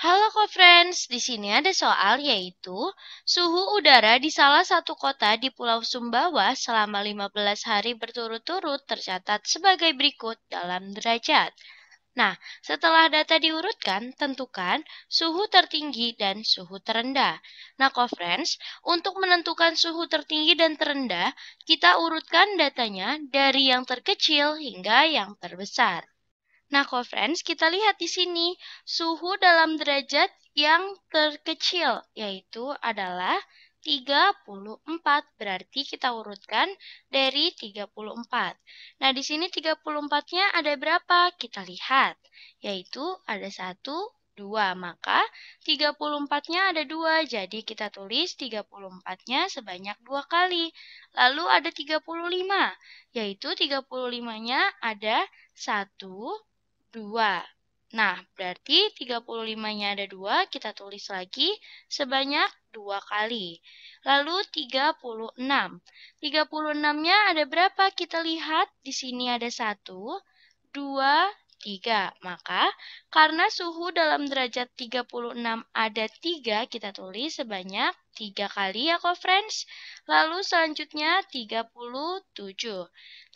Halo co-friends, di sini ada soal yaitu suhu udara di salah satu kota di Pulau Sumbawa selama 15 hari berturut-turut tercatat sebagai berikut dalam derajat. Nah, setelah data diurutkan, tentukan suhu tertinggi dan suhu terendah. Nah, co-friends, untuk menentukan suhu tertinggi dan terendah, kita urutkan datanya dari yang terkecil hingga yang terbesar. Nah, co-friends, kita lihat di sini suhu dalam derajat yang terkecil yaitu adalah 34. Berarti kita urutkan dari 34. Nah, di sini 34-nya ada berapa? Kita lihat, yaitu ada 1, 2. Maka 34-nya ada 2. Jadi kita tulis 34-nya sebanyak 2 kali. Lalu ada 35, yaitu 35-nya ada 1, 2. Nah, berarti 35-nya ada 2, kita tulis lagi sebanyak 2 kali. Lalu 36. 36-nya ada berapa? Kita lihat di sini ada 1, 2, 3. Maka karena suhu dalam derajat 36 ada 3, kita tulis sebanyak 3 kali ya kok friends. Lalu selanjutnya 37.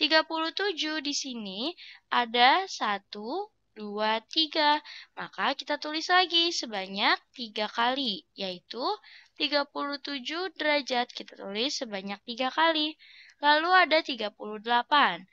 37 di sini ada 1, 2, 2, 3. Maka kita tulis lagi sebanyak 3 kali, yaitu 37 derajat kita tulis sebanyak 3 kali. Lalu ada 38. 38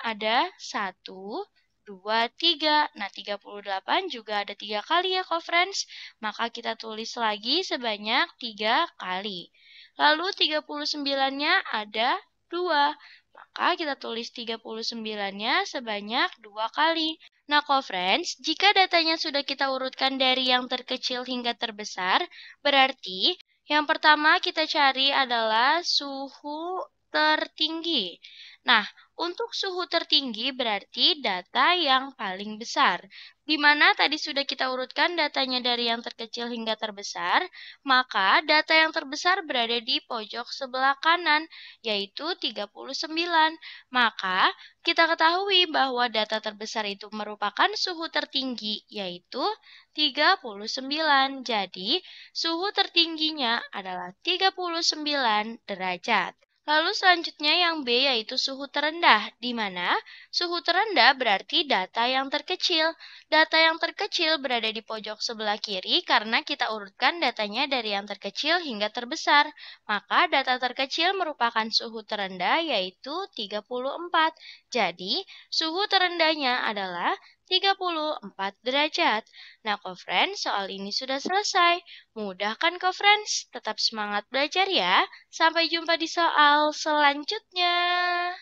ada 1, 2, 3. Nah, 38 juga ada 3 kali ya, co-friends. Maka kita tulis lagi sebanyak 3 kali. Lalu 39-nya ada 2. Maka kita tulis 39-nya sebanyak dua kali. Nah, co-friends, jika datanya sudah kita urutkan dari yang terkecil hingga terbesar, berarti yang pertama kita cari adalah suhu tertinggi. Nah, untuk suhu tertinggi berarti data yang paling besar. Di mana tadi sudah kita urutkan datanya dari yang terkecil hingga terbesar, maka data yang terbesar berada di pojok sebelah kanan, yaitu 39. Maka kita ketahui bahwa data terbesar itu merupakan suhu tertinggi, yaitu 39. Jadi, suhu tertingginya adalah 39 derajat. Lalu selanjutnya yang B yaitu suhu terendah, di mana suhu terendah berarti data yang terkecil. Data yang terkecil berada di pojok sebelah kiri karena kita urutkan datanya dari yang terkecil hingga terbesar. Maka data terkecil merupakan suhu terendah yaitu 34. Jadi, suhu terendahnya adalah 34 derajat. Nah, ko friends, soal ini sudah selesai. Mudah kan ko friends? Tetap semangat belajar ya. Sampai jumpa di soal selanjutnya.